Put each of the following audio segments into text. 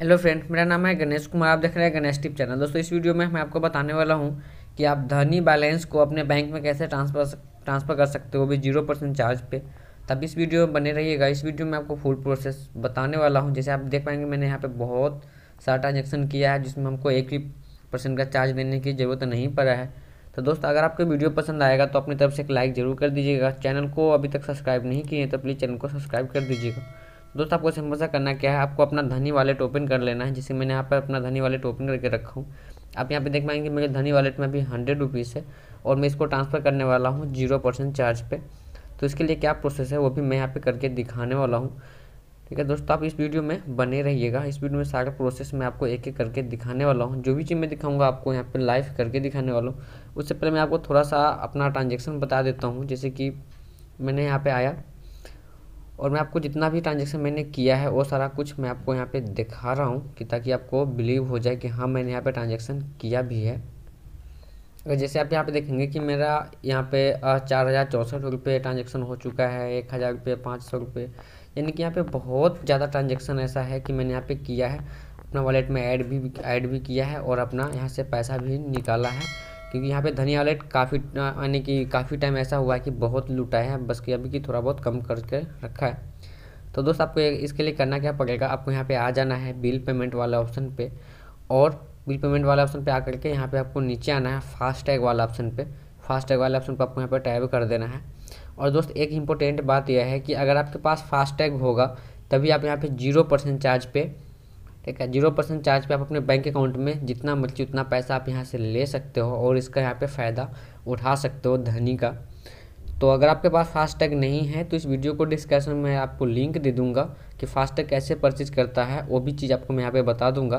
hello friends मेरा नाम है गणेश कुमार आप देख रहे हैं गणेश टिप चैनल दोस्तों इस वीडियो में मैं आपको बताने वाला हूँ कि आप धनी बैलेंस को अपने बैंक में कैसे ट्रांसफर ट्रांसफ़र कर सकते हो भी जीरो परसेंट चार्ज पे तब इस वीडियो में बने रहिएगा इस वीडियो में आपको फुल प्रोसेस बताने वाला हूँ जैसे आप देख पाएंगे मैंने यहाँ पर बहुत सारा ट्रांजेक्शन किया है जिसमें हमको एक भी परसेंट का चार्ज देने की ज़रूरत नहीं पड़ा है तो दोस्तों अगर आपको वीडियो पसंद आएगा तो अपनी तरफ से एक लाइक ज़रूर कर दीजिएगा चैनल को अभी तक सब्सक्राइब नहीं किए तो प्लीज़ चैनल को सब्सक्राइब कर दीजिएगा दोस्त आपको सिंपल सा करना क्या है आपको अपना धनी वालेट ओपन कर लेना है जैसे मैंने यहाँ पर अपना धनी वालेट ओपन करके रखा हूँ आप यहाँ पे देख पाएंगे मेरे धनी वालेट में अभी हंड्रेड रुपीज़ है और मैं इसको ट्रांसफ़र करने वाला हूँ जीरो परसेंट चार्ज पे तो इसके लिए क्या प्रोसेस है वो भी मैं यहाँ पे करके दिखाने वाला हूँ ठीक है दोस्तों आप इस वीडियो में बने रहिएगा इस वीडियो में सारा प्रोसेस मैं आपको एक एक करके दिखाने वाला हूँ जो भी चीज़ मैं दिखाऊंगा आपको यहाँ पे लाइव करके दिखाने वाला हूँ उससे पहले मैं आपको थोड़ा सा अपना ट्रांजेक्शन बता देता हूँ जैसे कि मैंने यहाँ पर आया और मैं आपको जितना भी ट्रांजेक्शन मैंने किया है वो सारा कुछ मैं आपको यहाँ पे दिखा रहा हूँ कि ताकि आपको बिलीव हो जाए कि हाँ मैंने यहाँ पे ट्रांजेक्शन किया भी है अगर जैसे आप यहाँ पे देखेंगे कि मेरा यहाँ पे चार हज़ार चौंसठ रुपये ट्रांजेक्शन हो चुका है एक हज़ार रुपये पाँच सौ रुपये यानी कि यहाँ पे बहुत ज़्यादा ट्रांजेक्शन ऐसा है कि मैंने यहाँ पे किया है अपना वॉलेट में ऐड भी ऐड भी किया है और अपना यहाँ से पैसा भी निकाला है क्योंकि यहाँ पे धनिया वालेट काफ़ी यानी कि काफ़ी टाइम ऐसा हुआ है कि बहुत लूटा है बस कि अभी की कि थोड़ा बहुत कम करके रखा है तो दोस्त आपको इसके लिए करना क्या पड़ेगा आपको यहाँ पे आ जाना है बिल पेमेंट वाला ऑप्शन पे और बिल पेमेंट वाला ऑप्शन पे आ करके यहाँ पे आपको नीचे आना है फास्टैग वाला ऑप्शन पर फास्टैग वाले ऑप्शन पर आपको यहाँ पर टैब कर देना है और दोस्त एक इम्पोर्टेंट बात यह है कि अगर आपके पास फास्टैग होगा तभी आप यहाँ पर जीरो परसेंट चार्ज पे ठीक है जीरो परसेंट चार्ज पे आप अपने बैंक अकाउंट में जितना मर्जी उतना पैसा आप यहाँ से ले सकते हो और इसका यहाँ पे फ़ायदा उठा सकते हो धनी का तो अगर आपके पास फास्टैग नहीं है तो इस वीडियो को डिस्क्रिप्शन में आपको लिंक दे दूंगा कि फास्टैग कैसे परचेज करता है वो भी चीज़ आपको मैं यहाँ पर बता दूंगा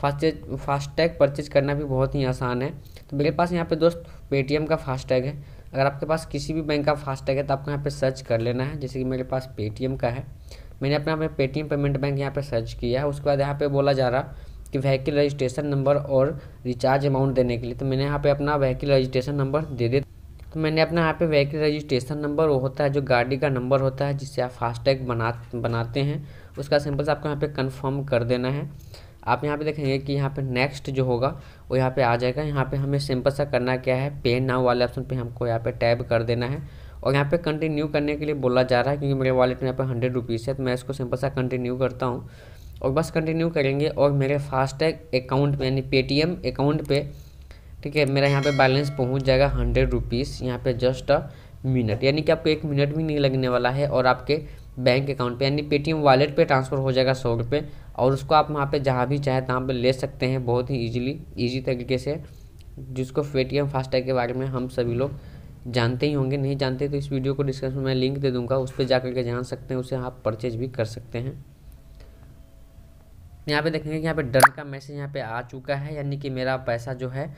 फास्टैग फास्टैग परचेज करना भी बहुत ही आसान है तो मेरे पास यहाँ पे दोस्त पेटीएम का फास्टैग है अगर आपके पास किसी भी बैंक का फास्टैग है तो आपको यहाँ पर सर्च कर लेना है जैसे कि मेरे पास पेटीएम का है मैंने अपने यहाँ पे पेटीएम पेमेंट बैंक यहाँ पर सर्च किया उसके बाद यहाँ पे बोला जा रहा कि व्हीकल रजिस्ट्रेशन नंबर और रिचार्ज अमाउंट देने के लिए तो मैंने यहाँ पे अपना व्हीकल रजिस्ट्रेशन नंबर दे दे तो मैंने अपना यहाँ पे व्हीकल रजिस्ट्रेशन नंबर वो होता है जो गाड़ी का नंबर होता है जिससे आप फास्टैग बना बनाते हैं उसका सिंपल से आपको यहाँ पे कंफर्म कर देना है आप यहाँ पे देखेंगे कि यहाँ पे नेक्स्ट जो होगा वो यहाँ पे आ जाएगा यहाँ पे हमें सिंपल सा करना क्या है पे नाउ वाले ऑप्शन पे हमको यहाँ पे टैब कर देना है और यहाँ पे कंटिन्यू करने के लिए बोला जा रहा है क्योंकि मेरे वॉलेट में यहाँ पे हंड्रेड रुपीज़ है तो मैं इसको सिंपल सा कंटिन्यू करता हूँ और बस कंटिन्यू करेंगे और मेरे फास्टैग अकाउंट में यानी पेटीएम अकाउंट पे ठीक है मेरा यहाँ पे बैलेंस पहुँच जाएगा हंड्रेड रुपीज़ यहाँ पर जस्ट अ मिनट यानी कि आपको एक मिनट भी नहीं लगने वाला है और आपके बैंक अकाउंट पे यानी पेटीएम वॉलेट पे ट्रांसफ़र हो जाएगा सौ रुपये और उसको आप वहाँ पे जहाँ भी चाहे तहाँ पे ले सकते हैं बहुत ही इजीली इजी तरीके से जिसको पेटीएम फास्टैग के बारे में हम सभी लोग जानते ही होंगे नहीं जानते तो इस वीडियो को डिस्क्रिप्शन में लिंक दे दूंगा उस पर जा करके जान सकते हैं उसे आप परचेज भी कर सकते हैं यहाँ पे देखेंगे कि यहाँ पे डन का मैसेज यहाँ पे आ चुका है यानी कि मेरा पैसा जो है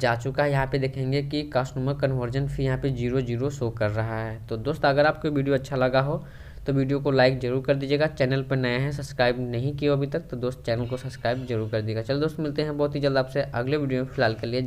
जा चुका है यहाँ पे देखेंगे कि कस्टमर कन्वर्जन फी यहाँ पे जीरो जीरो शो कर रहा है तो दोस्त अगर आपको वीडियो अच्छा लगा हो तो वीडियो को लाइक जरूर कर दीजिएगा चैनल पर नया है सब्सक्राइब नहीं किया अभी तक तो दोस्त चैनल को सब्सक्राइब जरूर कर दीजिएगा चलो दोस्त मिलते हैं बहुत ही जल्द आपसे अगले वीडियो में फिलहाल के लिए